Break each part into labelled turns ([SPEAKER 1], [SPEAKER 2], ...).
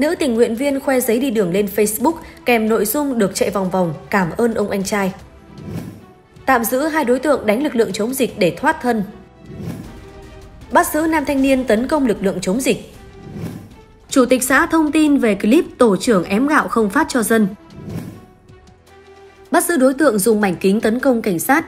[SPEAKER 1] Nữ tình nguyện viên khoe giấy đi đường lên Facebook kèm nội dung được chạy vòng vòng cảm ơn ông anh trai. Tạm giữ hai đối tượng đánh lực lượng chống dịch để thoát thân. Bắt giữ nam thanh niên tấn công lực lượng chống dịch. Chủ tịch xã thông tin về clip tổ trưởng ém gạo không phát cho dân. Bắt giữ đối tượng dùng mảnh kính tấn công cảnh sát,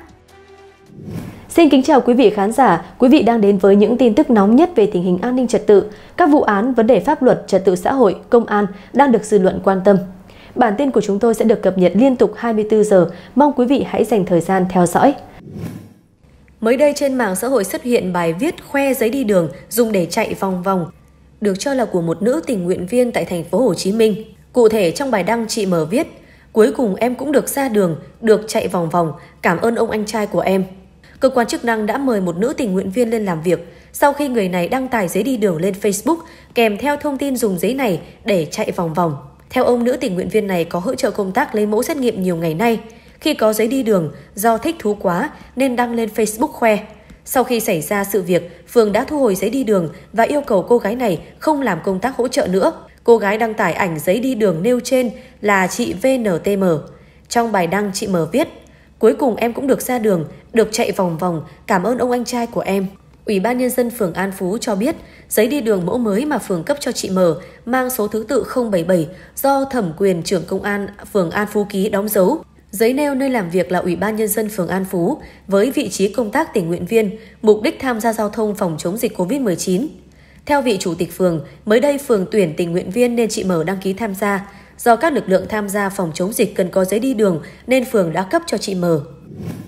[SPEAKER 1] Xin kính chào quý vị khán giả, quý vị đang đến với những tin tức nóng nhất về tình hình an ninh trật tự, các vụ án, vấn đề pháp luật, trật tự xã hội, công an đang được dư luận quan tâm. Bản tin của chúng tôi sẽ được cập nhật liên tục 24 giờ, mong quý vị hãy dành thời gian theo dõi. Mới đây trên mạng xã hội xuất hiện bài viết khoe giấy đi đường dùng để chạy vòng vòng, được cho là của một nữ tình nguyện viên tại thành phố Hồ Chí Minh. Cụ thể trong bài đăng chị mở viết, cuối cùng em cũng được ra đường, được chạy vòng vòng, cảm ơn ông anh trai của em cơ quan chức năng đã mời một nữ tình nguyện viên lên làm việc sau khi người này đăng tải giấy đi đường lên Facebook kèm theo thông tin dùng giấy này để chạy vòng vòng. Theo ông, nữ tình nguyện viên này có hỗ trợ công tác lấy mẫu xét nghiệm nhiều ngày nay. Khi có giấy đi đường, do thích thú quá nên đăng lên Facebook khoe. Sau khi xảy ra sự việc, phường đã thu hồi giấy đi đường và yêu cầu cô gái này không làm công tác hỗ trợ nữa. Cô gái đăng tải ảnh giấy đi đường nêu trên là chị VNTM. Trong bài đăng chị M viết, Cuối cùng em cũng được ra đường, được chạy vòng vòng, cảm ơn ông anh trai của em. Ủy ban Nhân dân phường An Phú cho biết, giấy đi đường mẫu mới mà phường cấp cho chị M mang số thứ tự 077 do thẩm quyền trưởng công an phường An Phú ký đóng dấu. Giấy nêu nơi làm việc là Ủy ban Nhân dân phường An Phú với vị trí công tác tình nguyện viên, mục đích tham gia giao thông phòng chống dịch COVID-19. Theo vị chủ tịch phường, mới đây phường tuyển tình nguyện viên nên chị M đăng ký tham gia. Do các lực lượng tham gia phòng chống dịch cần có giấy đi đường nên phường đã cấp cho chị M.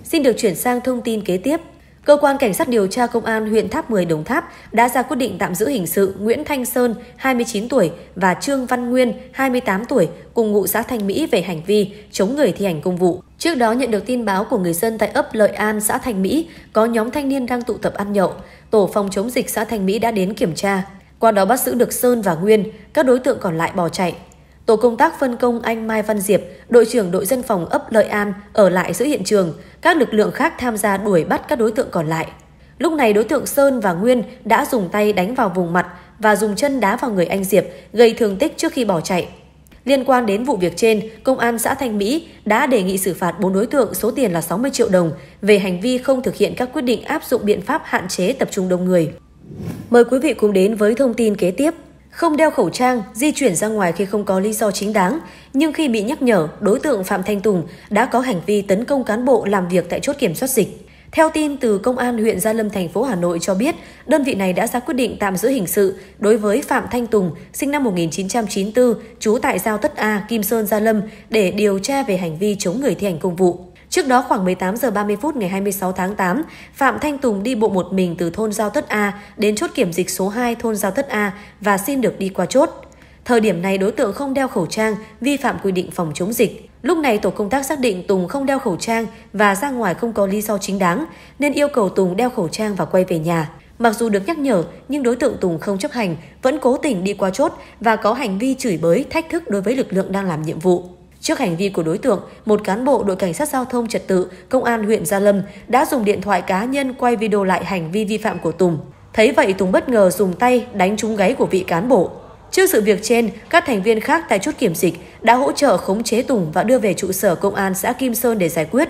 [SPEAKER 1] Xin được chuyển sang thông tin kế tiếp. Cơ quan Cảnh sát điều tra Công an huyện Tháp 10 Đồng Tháp đã ra quyết định tạm giữ hình sự Nguyễn Thanh Sơn, 29 tuổi và Trương Văn Nguyên, 28 tuổi, cùng ngụ xã Thanh Mỹ về hành vi chống người thi hành công vụ. Trước đó nhận được tin báo của người dân tại ấp Lợi An, xã Thanh Mỹ, có nhóm thanh niên đang tụ tập ăn nhậu. Tổ phòng chống dịch xã Thanh Mỹ đã đến kiểm tra. Qua đó bắt giữ được Sơn và Nguyên, các đối tượng còn lại bỏ chạy. Tổ công tác phân công anh Mai Văn Diệp, đội trưởng đội dân phòng ấp Lợi An ở lại giữ hiện trường, các lực lượng khác tham gia đuổi bắt các đối tượng còn lại. Lúc này đối tượng Sơn và Nguyên đã dùng tay đánh vào vùng mặt và dùng chân đá vào người anh Diệp, gây thương tích trước khi bỏ chạy. Liên quan đến vụ việc trên, Công an xã Thanh Mỹ đã đề nghị xử phạt 4 đối tượng số tiền là 60 triệu đồng về hành vi không thực hiện các quyết định áp dụng biện pháp hạn chế tập trung đông người. Mời quý vị cùng đến với thông tin kế tiếp. Không đeo khẩu trang, di chuyển ra ngoài khi không có lý do chính đáng, nhưng khi bị nhắc nhở, đối tượng Phạm Thanh Tùng đã có hành vi tấn công cán bộ làm việc tại chốt kiểm soát dịch. Theo tin từ Công an huyện Gia Lâm, thành phố Hà Nội cho biết, đơn vị này đã ra quyết định tạm giữ hình sự đối với Phạm Thanh Tùng, sinh năm 1994, trú tại Giao Tất A, Kim Sơn, Gia Lâm, để điều tra về hành vi chống người thi hành công vụ. Trước đó khoảng 18 giờ 30 phút ngày 26 tháng 8, Phạm Thanh Tùng đi bộ một mình từ thôn Giao Tất A đến chốt kiểm dịch số 2 thôn Giao Tất A và xin được đi qua chốt. Thời điểm này đối tượng không đeo khẩu trang, vi phạm quy định phòng chống dịch. Lúc này tổ công tác xác định Tùng không đeo khẩu trang và ra ngoài không có lý do chính đáng, nên yêu cầu Tùng đeo khẩu trang và quay về nhà. Mặc dù được nhắc nhở, nhưng đối tượng Tùng không chấp hành, vẫn cố tình đi qua chốt và có hành vi chửi bới, thách thức đối với lực lượng đang làm nhiệm vụ. Trước hành vi của đối tượng, một cán bộ đội cảnh sát giao thông trật tự, công an huyện Gia Lâm đã dùng điện thoại cá nhân quay video lại hành vi vi phạm của Tùng. Thấy vậy Tùng bất ngờ dùng tay đánh trúng gáy của vị cán bộ. Trước sự việc trên, các thành viên khác tại chốt kiểm dịch đã hỗ trợ khống chế Tùng và đưa về trụ sở công an xã Kim Sơn để giải quyết.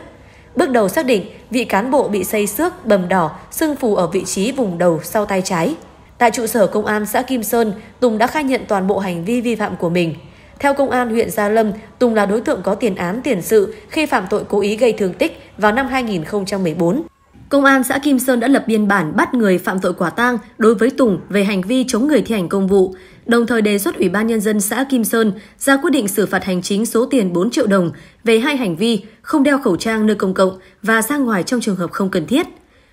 [SPEAKER 1] Bước đầu xác định, vị cán bộ bị xây xước, bầm đỏ, sưng phù ở vị trí vùng đầu sau tay trái. Tại trụ sở công an xã Kim Sơn, Tùng đã khai nhận toàn bộ hành vi vi phạm của mình. Theo công an huyện Gia Lâm, Tùng là đối tượng có tiền án tiền sự khi phạm tội cố ý gây thương tích vào năm 2014. Công an xã Kim Sơn đã lập biên bản bắt người phạm tội quả tang đối với Tùng về hành vi chống người thi hành công vụ, đồng thời đề xuất Ủy ban Nhân dân xã Kim Sơn ra quyết định xử phạt hành chính số tiền 4 triệu đồng về hai hành vi không đeo khẩu trang nơi công cộng và ra ngoài trong trường hợp không cần thiết.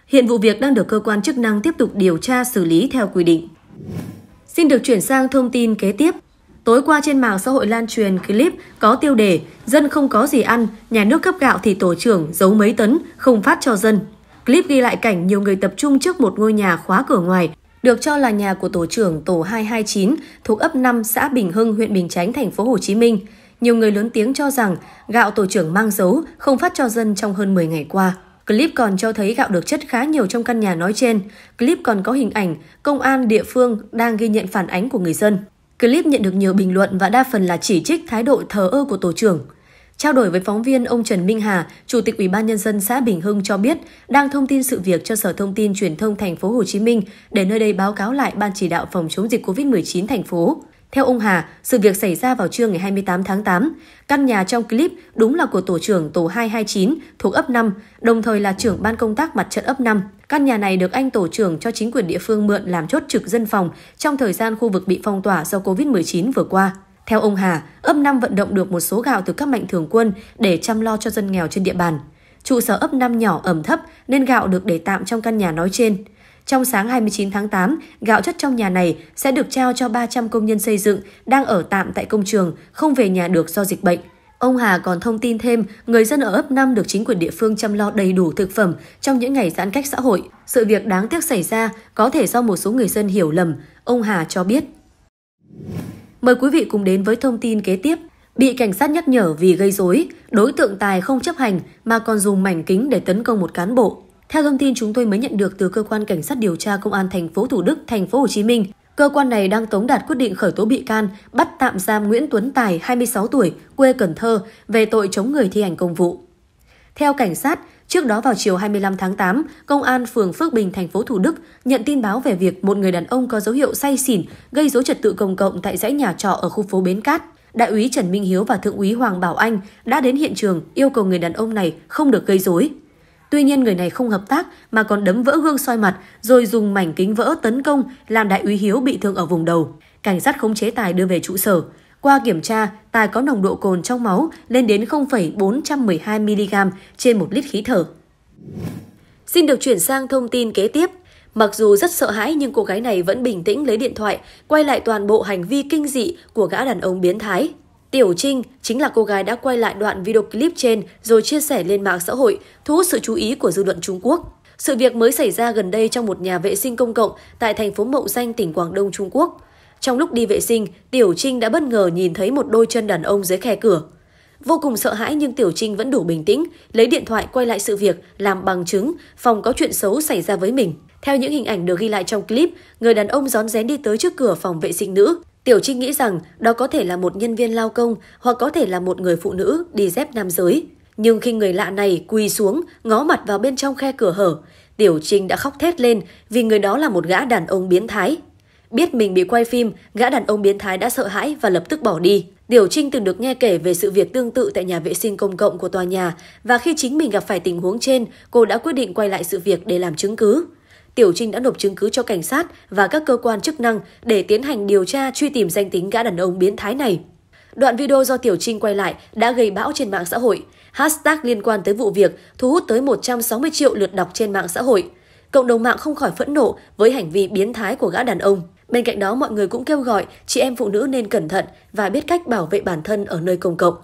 [SPEAKER 1] Hiện vụ việc đang được cơ quan chức năng tiếp tục điều tra xử lý theo quy định. Xin được chuyển sang thông tin kế tiếp. Tối qua trên mạng xã hội lan truyền clip có tiêu đề Dân không có gì ăn, nhà nước cấp gạo thì tổ trưởng giấu mấy tấn, không phát cho dân. Clip ghi lại cảnh nhiều người tập trung trước một ngôi nhà khóa cửa ngoài, được cho là nhà của tổ trưởng tổ 229 thuộc ấp 5 xã Bình Hưng, huyện Bình Chánh, thành phố Hồ Chí Minh. Nhiều người lớn tiếng cho rằng gạo tổ trưởng mang dấu, không phát cho dân trong hơn 10 ngày qua. Clip còn cho thấy gạo được chất khá nhiều trong căn nhà nói trên. Clip còn có hình ảnh công an địa phương đang ghi nhận phản ánh của người dân. Clip nhận được nhiều bình luận và đa phần là chỉ trích thái độ thờ ơ của tổ trưởng. Trao đổi với phóng viên, ông Trần Minh Hà, Chủ tịch Ủy ban nhân dân xã Bình Hưng cho biết đang thông tin sự việc cho Sở Thông tin Truyền thông thành phố Hồ Chí Minh để nơi đây báo cáo lại ban chỉ đạo phòng chống dịch COVID-19 thành phố. Theo ông Hà, sự việc xảy ra vào trưa ngày 28 tháng 8. Căn nhà trong clip đúng là của tổ trưởng tổ 229 thuộc ấp 5, đồng thời là trưởng ban công tác mặt trận ấp 5. Căn nhà này được anh tổ trưởng cho chính quyền địa phương mượn làm chốt trực dân phòng trong thời gian khu vực bị phong tỏa do Covid-19 vừa qua. Theo ông Hà, ấp 5 vận động được một số gạo từ các mạnh thường quân để chăm lo cho dân nghèo trên địa bàn. Trụ sở ấp 5 nhỏ ẩm thấp nên gạo được để tạm trong căn nhà nói trên. Trong sáng 29 tháng 8, gạo chất trong nhà này sẽ được trao cho 300 công nhân xây dựng đang ở tạm tại công trường, không về nhà được do dịch bệnh. Ông Hà còn thông tin thêm, người dân ở ấp 5 được chính quyền địa phương chăm lo đầy đủ thực phẩm trong những ngày giãn cách xã hội. Sự việc đáng tiếc xảy ra có thể do một số người dân hiểu lầm, ông Hà cho biết. Mời quý vị cùng đến với thông tin kế tiếp. Bị cảnh sát nhắc nhở vì gây rối, đối tượng Tài không chấp hành mà còn dùng mảnh kính để tấn công một cán bộ. Theo thông tin chúng tôi mới nhận được từ cơ quan cảnh sát điều tra công an thành phố Thủ Đức, thành phố Hồ Chí Minh, Cơ quan này đang tống đạt quyết định khởi tố bị can, bắt tạm giam Nguyễn Tuấn Tài, 26 tuổi, quê Cần Thơ, về tội chống người thi hành công vụ. Theo cảnh sát, trước đó vào chiều 25 tháng 8, Công an phường Phước Bình, thành phố Thủ Đức nhận tin báo về việc một người đàn ông có dấu hiệu say xỉn, gây dối trật tự công cộng tại dãy nhà trọ ở khu phố Bến Cát. Đại úy Trần Minh Hiếu và Thượng úy Hoàng Bảo Anh đã đến hiện trường yêu cầu người đàn ông này không được gây dối. Tuy nhiên người này không hợp tác mà còn đấm vỡ gương soi mặt rồi dùng mảnh kính vỡ tấn công làm đại úy Hiếu bị thương ở vùng đầu. Cảnh sát khống chế Tài đưa về trụ sở. Qua kiểm tra, Tài có nồng độ cồn trong máu lên đến 0,412mg trên 1 lít khí thở. Xin được chuyển sang thông tin kế tiếp. Mặc dù rất sợ hãi nhưng cô gái này vẫn bình tĩnh lấy điện thoại, quay lại toàn bộ hành vi kinh dị của gã đàn ông biến thái. Tiểu Trinh chính là cô gái đã quay lại đoạn video clip trên rồi chia sẻ lên mạng xã hội, thu hút sự chú ý của dư luận Trung Quốc. Sự việc mới xảy ra gần đây trong một nhà vệ sinh công cộng tại thành phố Mậu Danh, tỉnh Quảng Đông, Trung Quốc. Trong lúc đi vệ sinh, Tiểu Trinh đã bất ngờ nhìn thấy một đôi chân đàn ông dưới khe cửa. Vô cùng sợ hãi nhưng Tiểu Trinh vẫn đủ bình tĩnh, lấy điện thoại quay lại sự việc làm bằng chứng phòng có chuyện xấu xảy ra với mình. Theo những hình ảnh được ghi lại trong clip, người đàn ông rón rén đi tới trước cửa phòng vệ sinh nữ, Tiểu Trinh nghĩ rằng đó có thể là một nhân viên lao công hoặc có thể là một người phụ nữ đi dép nam giới. Nhưng khi người lạ này quỳ xuống, ngó mặt vào bên trong khe cửa hở, Tiểu Trinh đã khóc thét lên vì người đó là một gã đàn ông biến thái. Biết mình bị quay phim, gã đàn ông biến thái đã sợ hãi và lập tức bỏ đi. Tiểu Trinh từng được nghe kể về sự việc tương tự tại nhà vệ sinh công cộng của tòa nhà và khi chính mình gặp phải tình huống trên, cô đã quyết định quay lại sự việc để làm chứng cứ. Tiểu Trinh đã nộp chứng cứ cho cảnh sát và các cơ quan chức năng để tiến hành điều tra truy tìm danh tính gã đàn ông biến thái này. Đoạn video do Tiểu Trinh quay lại đã gây bão trên mạng xã hội. Hashtag liên quan tới vụ việc thu hút tới 160 triệu lượt đọc trên mạng xã hội. Cộng đồng mạng không khỏi phẫn nộ với hành vi biến thái của gã đàn ông. Bên cạnh đó, mọi người cũng kêu gọi chị em phụ nữ nên cẩn thận và biết cách bảo vệ bản thân ở nơi công cộng.